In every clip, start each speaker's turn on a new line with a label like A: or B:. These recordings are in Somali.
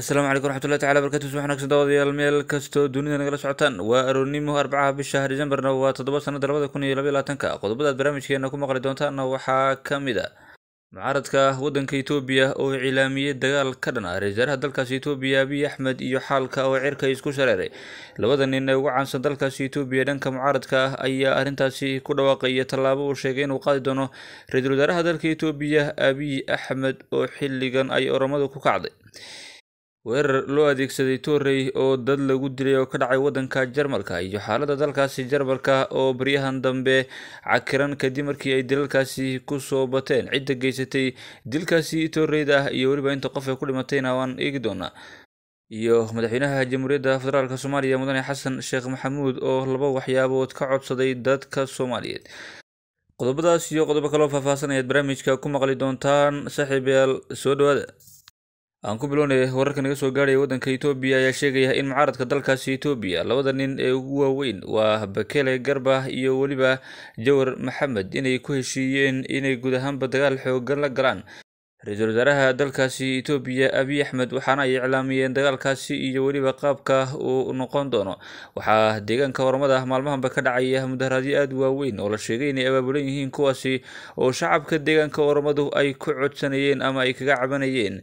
A: asalaamu calaykum raxmatullahi tacala barkatu subaxna kusoo dawadayaal meel kastoo dunida nagala socotaan waa aroornimo arbacaha bisha decembarna waa toddoba sannada labada kun iyo labaiyo labaatanka qodobadaad barnaamijkeena ku maqli doontaanna waxaa ka mid a mucaaradka waddanka etoobiya oo cilaamiyey dagaal ka dhan ah ra-iisaaraha dalkaasi etoobiya abiy axmed iyo xaalka oo cirka isku shareeray labada nin ee ugu caansan dalkaasi etoobiya dhanka mucaaradka ah ayaa arrintaasi ku dhawaaqaya tallaabo uu sheegay inuu qaadi doono ra-iisul wasaaraha dalka etoobiya abiy axmed oo xilligan ay oramadu ku kacday weerar loo adeegsaday toorey oo dad lagu dilay oo ka dhacay waddanka jarmalka iyo xaaladda dalkaasi jarmalka oo baryahan dambe cakiran kadib markii ay dilalkaasi ku soo bateen cidda geysatay dilkaasi torreyda ah iyo weliba inta qof ee ku dhimatayna waan eegi doonaa iyo madaxweynaha jamhuuriyadda federaalk soomaaliya mudane xasan sheekh maxamuud oo laba waxyaabood ka codsaday dadka soomaaliyeed qodobadaas iyo qodobo kaloo faahfaahsanayaad barnaamijka ku maqli doontaan saaxiibayaal soo dhawaada aan ku bilownay wararka naga soo gaaraya waddanka etoobiya ayaa sheegaya in mucaaradka dalkaasi etoobiya labada nin ee ugu waaweyn waa bakele garba iyo weliba jawar maxamed inay ku heshiiyeen inay guud ahaanba dagaal xooggan la galaan ra-iisul wasaaraha dalkaasi etoobiya abiy axmed waxaana ay iclaamiyeen dagaalkaasi iyo weliba qaabka uu noqon doono waxaa deegaanka horamada maalmahanba ka dhacaya mudaharaadyo aada waaweyn oo la sheegay inay abaabulan yihiin kuwaasi oo shacabka deegaanka oramadu ay ku codsanayeen ama ay kaga cabanayeen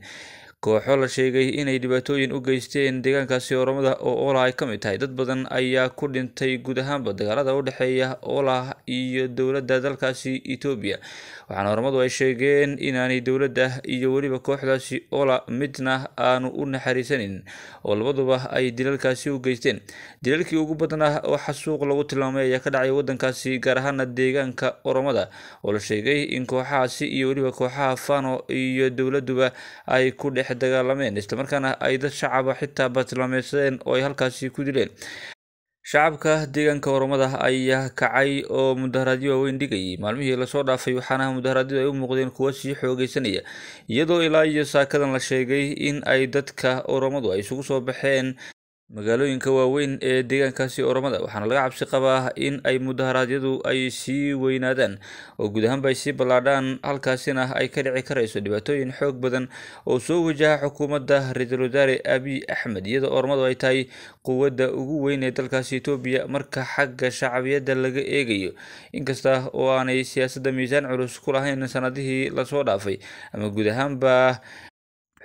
A: kooxo la sheegay inay dhibaatooyin u geysteen deegaankaasi oromada oo ola ay ka mid tahay dad badan ayaa ku dhintay guud ahaanba dagaalada u dhexeeya ola iyo dowladda dalkaasi etoobiya waxaana oramadu ay sheegeen inaanay dowladda iyo weliba kooxdaasi ola midna aanu u naxariisanin oo labaduba ay dilalkaasi u geysteen dilalkii ugu badnaa ah oo xasuuq lagu tilmaamay ayaa ka dhacay wadankaasi gaar ahaana deegaanka oromada oo la sheegay in kooxahaasi iyo weliba kooxaha fano iyo dowladuba ay ku dhex waxay dagaalameen islamarkaana ay dad shacaba xitaa baatlamaysadeen oo ay halkaasi ku dileen shacabka deegaanka oromada ayaa kacay oo mudaharaadyo waaweyn dhigayay maalmihii lasoo dhaafay waxaana mudaharaadyadu ay u muuqdeen kuwa sii xoogeysanaya iyadoo ilaa iyo saakadan la sheegay in ay dadka oromadu ay isugu soo baxeen magaalooyinka waaweyn ee deegaankaasi oromada waxaana laga cabsi qabaa in ay mudaharaadyadu ay sii weynaadaan oo guud ahaanba ay sii ballaadhaan halkaasina ay ka dhici karayso dhibaatooyin xoog badan oo soo wajaha xukuumadda ra-iisul wasaare abiy axmed iyadoo oromadu ay tahay quwadda ugu weyn ee dalkaasi etoobiya marka xagga shacabiyadda laga eegayo inkasta oo aanay siyaasadda miisaan culus ku lahayn sannadihii lasoo dhaafay ama guud ahaanba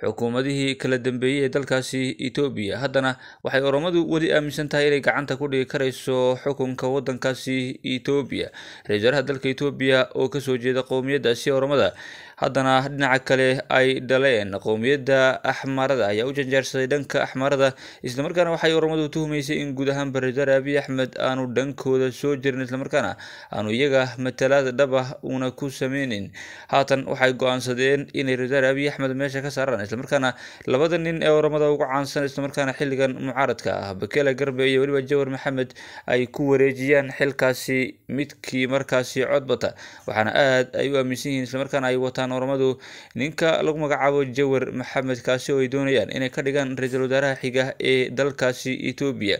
A: xukuumadihii kala dambeeyey ee dalkaasi etoobiya haddana waxay oromadu weli aaminsan tahay inay gacanta ku dhigi karayso xukunka waddankaasi etoobiya ra-isul dalka etoobiya oo kasoo jeeda qowmiyaddaasi oromada ah haddana dhinaca kale ay dhaleen qowmiyadda axmarada ayaa u janjaarsaday dhanka axmarada islamarkaana waxay ormadu tuhumaysay in guud ahaan baredaar abiy axmed aanu dhankooda soo jirin islamarkaana aanu iyaga matalaad dhaba ah uuna ku sameynin haatan waxay go-aansadeen inay redaar abiy axmed meesha ka saaraan islamarkaana labada nin ee oramada ugu caansan islamarkaana xilligan mucaaradka ah bakela garbe iyo weliba jawar maxamed ay ku wareejiyaan xilkaasi midkii markaasi codbata waxaana aada ay u aaminsan yihiin islamarkaana ay wataan haystaan urmadu ninka lagu magacaabo jawar maxamed kaasi oo ay doonayaan inay ka dhigaan ra iisal wasaaraha xiga ee dalkaasi etoobiya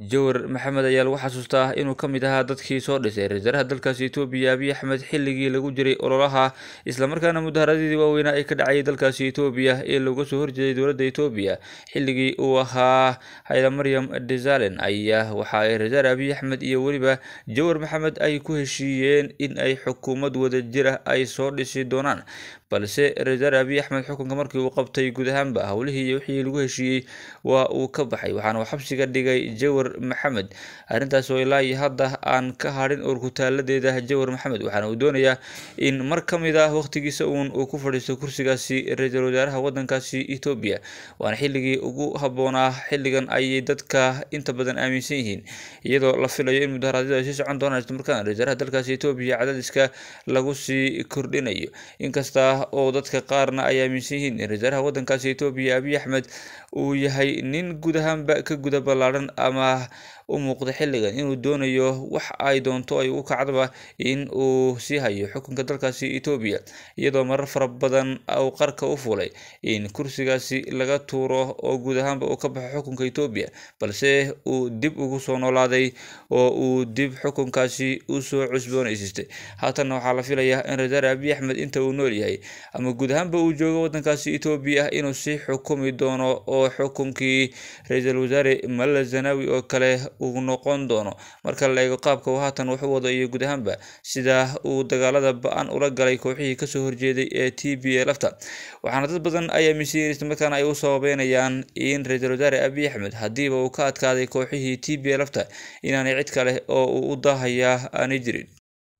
A: jawar maxamed ayaa lagu xasuustaa inuu ka mid ahaa dadkii soo dhisay ra dalkaasi etoobiya abiy axmed xilligii lagu jiray ololaha islamarkaana mudaharaadii waaweynaa ay ka dhacayay dalkaasi etoobiya ee looga soo horjeeday dowladda etoobiya xilligii uu ahaa hayla maryam desalen ayaa waxa ay ra abiy axmed iyo weliba jawar maxamed ay ku heshiiyeen in ay xukuumad wadajir ah ay soo dhisi doonaan balse ra abiy axmed xukunka markii uu qabtay guud ahaanba howlihii iyo wixii lagu heshiiyey waa uu ka baxay waxaana xabsiga dhigay jawar jawar maxamed arrintaas oo ilaa iyo hadda aan ka hadhin urkutaaladeeda jawar maxamed waxaana uu doonayaa in mar ka mid ah wakhtigiisa uun uu ku fadhiisto kursigaasi ra-iisul wasaaraha wadankaasi etoobiya waana xilligii ugu habboonaa ah, xilligan ayay dadka inta badan aaminsan yihiin iyadoo la filayo in mudaharaadyadu ay sii socon doonaan islamarkaana ra-iisaaraha dalkaasi etoobiya cadaadiska lagu sii kordhinayo inkasta oo dadka qaarna ay aaminsan yihiin in ra-iisaaraha wadankaasi etoobiya abiy axmed uu yahay nin guud ahaanba ka guda ballaaran ama ah u muuqda xilligan inuu doonayo wax ay doonto ay u kacdaba in uu sii hayo xukunka dalkaasi etoobiya iyadoo marar fara badan uu qarka u fulay in kursigaasi laga tuuro oo guud ahaanba uu ka baxo xukunka etoobiya balse uu dib ugu soo noolaaday oo uu dib xukunkaasi usoo cusboonaysiistay haatanna waxaa la filayaa in rasaar abiy axmed inta uu nool yahay ama guud ahaanba uu joogo waddankaasi etoobiya inuu sii xukumi doono oo xukunkii ra-iisul wasaare malla zanawi oo sidoo kale uu noqon doono marka la eego qaabka uu haatan wax u wado iyo guud ahaanba sida uu dagaalada ba-an ula galay kooxihii kasoo horjeeday ee t b a lafta waxaana dad badan ayaa aaminsan isla markaana ay u sababeynayaan in ra-iisul wasaare abiy axmed haddiiba uu ka adkaaday kooxihii t b a lafta inaanay cid kale oo uu u dahayaa aanay jirin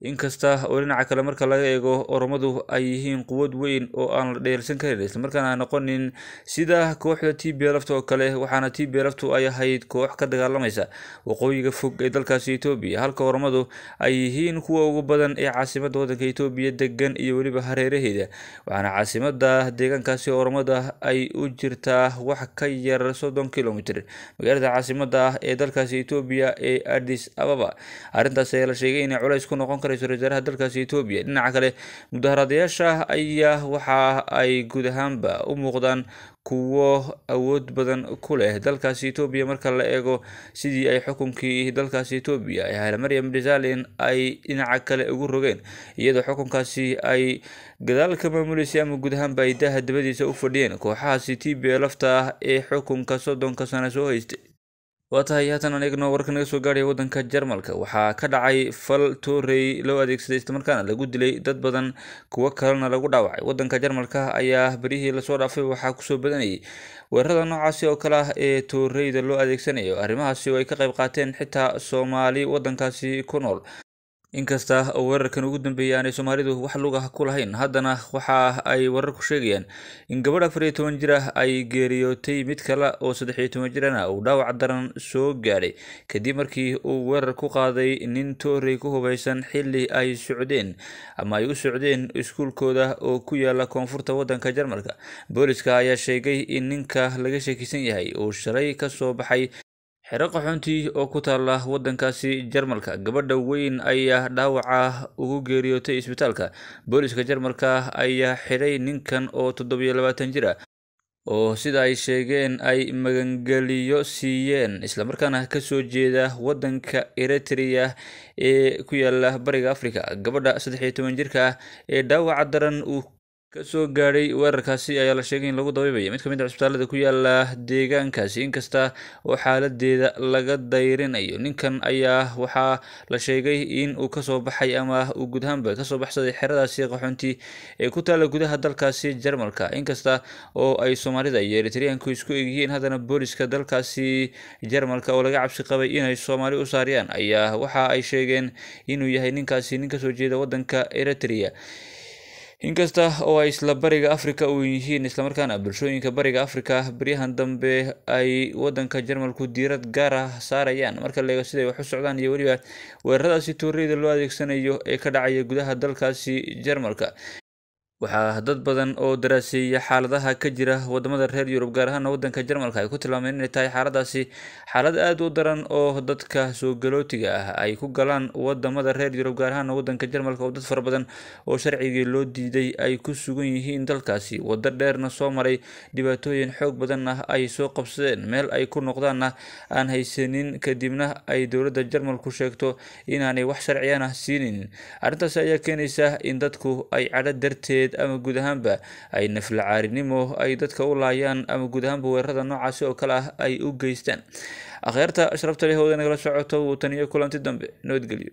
A: inkasta oo dhinaca kale marka laga eego oromadu ay yihiin quwad weyn oo aan la dheelsan karin islamarkaana noqonin sida kooxda t b lft oo kale waxaana t b lftu ay ahayd koox ka dagaalamaysa waqooyiga fog ee dalkaasi etoobiya halka oromadu ay yihiin kuwa ugu badan ee caasimada wadanka etoobiya degan iyo weliba hareeraheeda waxaana caasimada deegaankaasi oromada ay u jirtaa wax ka yar soddon kilomitr magaalada caasimada ah ee dalkaasi etoobiya ee adis ababa arrintaas ayaa la sheegay inay culays ku noqon kar ra-iisul wasaaraha dalkaasi etoobiya dhinaca kale mudaharaadayaasha ayaa waxa ay guud ahaanba u muuqdaan kuwo awood badan ku leh dalkaasi etoobiya marka la eego sidii ay xukunkii dalkaasi etoobiya ee halmaryam desalin ay dhinaca kale ugu rogeen iyadoo xukunkaasi ay gadaalka maamulaysay ama guud ahaanba ay daaha dabadiisa u fadhiyeen kooxahaasi t b lafta ah ee xukunka soddonka sana soo haystay waa tahay haatan an eegno warka naga soo gaadhaya waddanka jarmalka waxaa ka dhacay fal toorey loo adeegsaday islamarkaana lagu dilay dad badan kuwo kalena lagu dhaawacay waddanka jarmalka ayaa berihii lasoo dhaafay waxaa kusoo badanayay weerarada noocaasi oo kale ah ee tooreyda loo adeegsanayo arrimahaasi oo ay ka qayb qaateen xitaa soomaali waddankaasi ku nool inkasta oo weerarkan ugu dambeeyay aanay soomaalidu wax luga ah ku lahayn haddana waxa ay wararku sheegayaan in gabadh afar iyo toban jir ah ay geeriyootay mid kale oo saddex iyo toban jirana uu dhaawac daran soo gaadhay kadib markii uu weerar ku qaaday nin toorey ku hubaysan xilli ay socdeen ama ay u socdeen iskuulkooda oo ku yaala koonfurta waddanka jarmalka booliska ayaa sheegay in ninka laga shakisan yahay uu shalay ka soo baxay xero qaxoontii oo ku taalla waddankaasi jarmalka gabadha weyn ayaa dhaawaca ugu geeriyootay isbitaalka booliiska jarmalka ayaa xidhay ninkan oo toddobiyo labaatan jira oo sida ay sheegeen ay magangeliyo siiyeen islamarkaana kasoo jeeda waddanka eritriya ee ku yaala bariga africa gabadha saddex iyo toban jirka ee dhaawaca daran uu kasoo gaadhay weerarkaasi ayaa la sheegay in lagu dabaybayo mid ka mid a ah cisbitaalada ku yaala deegaankaasi inkasta oo xaaladeeda laga dayrinayo ninkan ayaa waxaa la sheegay in uu kasoo baxay ama uu guudhaanba kasoo baxsaday xeradaasi qaxoonti ee ku taala gudaha dalkaasi jarmalka inkasta oo ay soomaalida iyo eritriyaanku isku egyihiin haddana booliska dalkaasi jarmalka oo laga cabsi qabay inay soomaali u saariyaan ayaa waxa ay sheegeen inuu yahay ninkaasi nin kasoo jeeda waddanka eritriya inkasta oo ay isla bariga afrika uu yihiin islamarkaana bulshooyinka bariga afrika baryahan dambe ay waddanka jarmalku diirad gaar ah saarayaan marka leego siday wax u socdaan iyo weliba weeraradaasi tuuriyada loo adeegsanayo ee ka dhacaya gudaha dalkaasi jarmalka waxaa dad badan oo daraaseeyay xaaladaha ka jira wadamada reer yurub gaar ahaan wadanka jarmalka ay ku tilmaameen inay tahay xaaladaasi xaalad aad u daran oo dadka soo galootiga ah ay ku galaan wadamada reer yurub gaar ahaan wadanka jarmalka oo dad fara badan oo sharcigii loo diiday ay ku sugan yihiin dalkaasi wado dheerna soo maray dhibaatooyin xoog badan ah ay soo qabsadeen meel ay ku noqdaanna ah aan haysanin kadibna ay dowladda jarmalku sheegto inaanay wax sharciyan siinin arrintaasi ayaa keenaysa in dadku ay cadho darteed maaliyadeed ama guud ahaanba ay naflacaarinimo ay dadka u laayaan ama guud ahaanba weerarada noocaasi oo kale ah ay u geystaan akhyaarta ashraftaleh hooda nagala socoto wuu taniyo kulanti dambe nabadgelyo